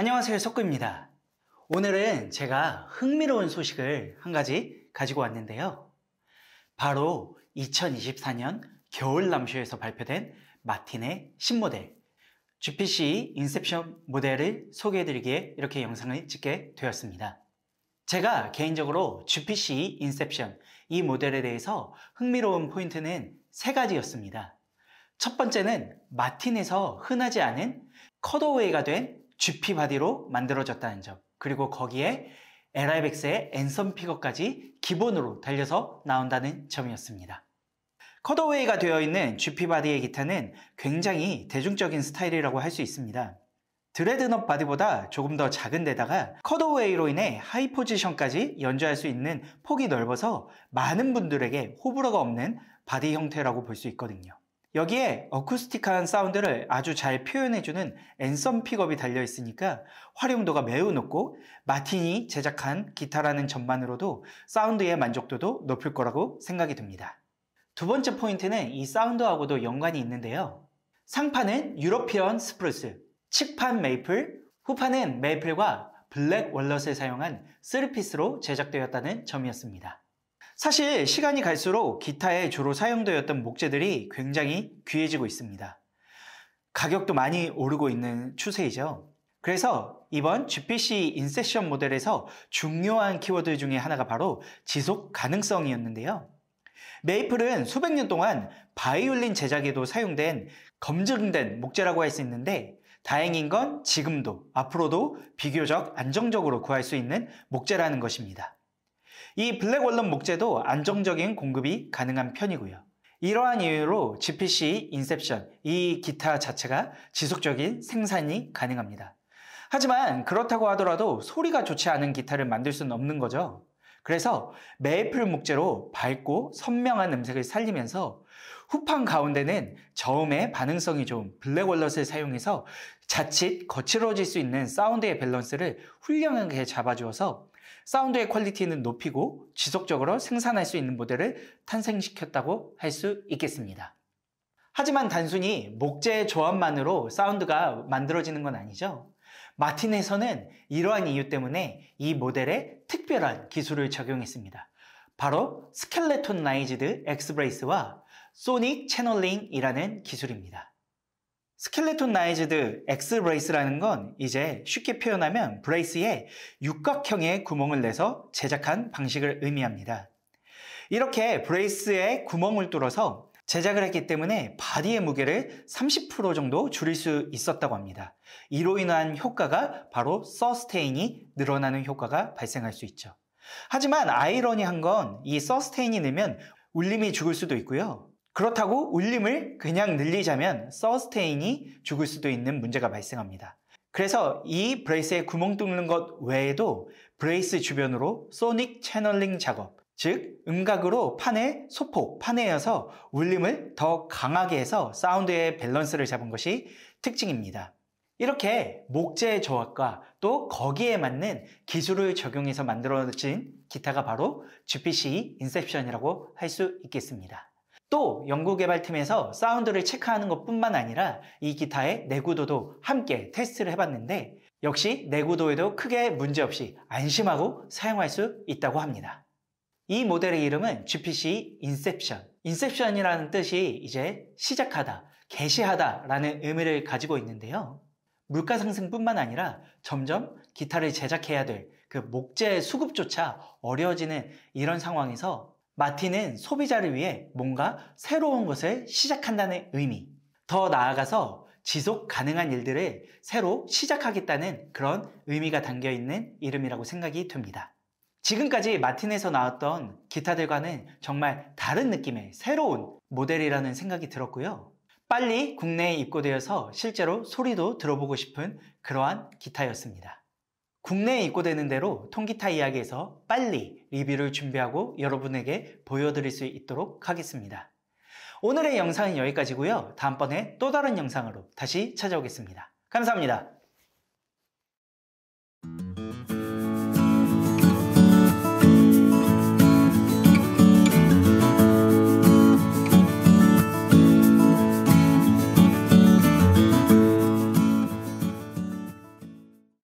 안녕하세요. 석구입니다. 오늘은 제가 흥미로운 소식을 한 가지 가지고 왔는데요. 바로 2024년 겨울 남쇼에서 발표된 마틴의 신모델 GPC 인셉션 모델을 소개해드리기에 이렇게 영상을 찍게 되었습니다. 제가 개인적으로 GPC 인셉션 이 모델에 대해서 흥미로운 포인트는 세 가지였습니다. 첫 번째는 마틴에서 흔하지 않은 컷오웨이가 된 GP 바디로 만들어졌다는 점 그리고 거기에 LI백스의 앤선 피거까지 기본으로 달려서 나온다는 점이었습니다. 컷어웨이가 되어 있는 GP 바디의 기타는 굉장히 대중적인 스타일이라고 할 수 있습니다. 드레드넛 바디보다 조금 더 작은 데다가 컷어웨이로 인해 하이 포지션까지 연주할 수 있는 폭이 넓어서 많은 분들에게 호불호가 없는 바디 형태라고 볼 수 있거든요. 여기에 어쿠스틱한 사운드를 아주 잘 표현해주는 앤썸 픽업이 달려 있으니까 활용도가 매우 높고 마틴이 제작한 기타라는 점만으로도 사운드의 만족도도 높을 거라고 생각이 듭니다. 두 번째 포인트는 이 사운드하고도 연관이 있는데요. 상판은 유러피언 스프루스, 측판 메이플, 후판은 메이플과 블랙 월넛을 사용한 쓰리피스로 제작되었다는 점이었습니다. 사실 시간이 갈수록 기타에 주로 사용되었던 목재들이 굉장히 귀해지고 있습니다. 가격도 많이 오르고 있는 추세이죠. 그래서 이번 GPC 인세션 모델에서 중요한 키워드 중에 하나가 바로 지속 가능성이었는데요. 메이플은 수백 년 동안 바이올린 제작에도 사용된 검증된 목재라고 할 수 있는데 다행인 건 지금도 앞으로도 비교적 안정적으로 구할 수 있는 목재라는 것입니다. 이 블랙 월룸 목재도 안정적인 공급이 가능한 편이고요. 이러한 이유로 GPC 인셉션, 이 기타 자체가 지속적인 생산이 가능합니다. 하지만 그렇다고 하더라도 소리가 좋지 않은 기타를 만들 수는 없는 거죠. 그래서 메이플 목재로 밝고 선명한 음색을 살리면서 후판 가운데는 저음의 반응성이 좋은 블랙 월럿을 사용해서 자칫 거칠어질 수 있는 사운드의 밸런스를 훌륭하게 잡아주어서 사운드의 퀄리티는 높이고 지속적으로 생산할 수 있는 모델을 탄생시켰다고 할 수 있겠습니다. 하지만 단순히 목재 의 조합만으로 사운드가 만들어지는 건 아니죠. 마틴에서는 이러한 이유 때문에 이 모델에 특별한 기술을 적용했습니다. 바로 스켈레톤 라이즈드 엑스브레이스와 소닉 채널링이라는 기술입니다. 스켈레톤 나이즈드 X 브레이스라는 건 이제 쉽게 표현하면 브레이스에 육각형의 구멍을 내서 제작한 방식을 의미합니다. 이렇게 브레이스에 구멍을 뚫어서 제작을 했기 때문에 바디의 무게를 30% 정도 줄일 수 있었다고 합니다. 이로 인한 효과가 바로 서스테인이 늘어나는 효과가 발생할 수 있죠. 하지만 아이러니한 건 이 서스테인이 늘면 울림이 죽을 수도 있고요. 그렇다고 울림을 그냥 늘리자면 서스테인이 죽을 수도 있는 문제가 발생합니다. 그래서 이 브레이스에 구멍 뚫는 것 외에도 브레이스 주변으로 소닉 채널링 작업, 즉 음각으로 판에 소폭, 판에 이어서 울림을 더 강하게 해서 사운드의 밸런스를 잡은 것이 특징입니다. 이렇게 목재 의 조합과 또 거기에 맞는 기술을 적용해서 만들어진 기타가 바로 GPC 인셉션이라고 할 수 있겠습니다. 또 연구개발팀에서 사운드를 체크하는 것뿐만 아니라 이 기타의 내구도도 함께 테스트를 해봤는데 역시 내구도에도 크게 문제없이 안심하고 사용할 수 있다고 합니다. 이 모델의 이름은 GPC 인셉션. 인셉션이라는 뜻이 이제 시작하다, 개시하다 라는 의미를 가지고 있는데요. 물가 상승뿐만 아니라 점점 기타를 제작해야 될 그 목재 수급조차 어려워지는 이런 상황에서 마티는 소비자를 위해 뭔가 새로운 것을 시작한다는 의미. 더 나아가서 지속 가능한 일들을 새로 시작하겠다는 그런 의미가 담겨 있는 이름이라고 생각이 됩니다. 지금까지 마틴에서 나왔던 기타들과는 정말 다른 느낌의 새로운 모델이라는 생각이 들었고요. 빨리 국내에 입고되어서 실제로 소리도 들어보고 싶은 그러한 기타였습니다. 국내에 입고되는 대로 통기타 이야기에서 빨리 리뷰를 준비하고 여러분에게 보여드릴 수 있도록 하겠습니다. 오늘의 영상은 여기까지고요. 다음번에 또 다른 영상으로 다시 찾아오겠습니다. 감사합니다.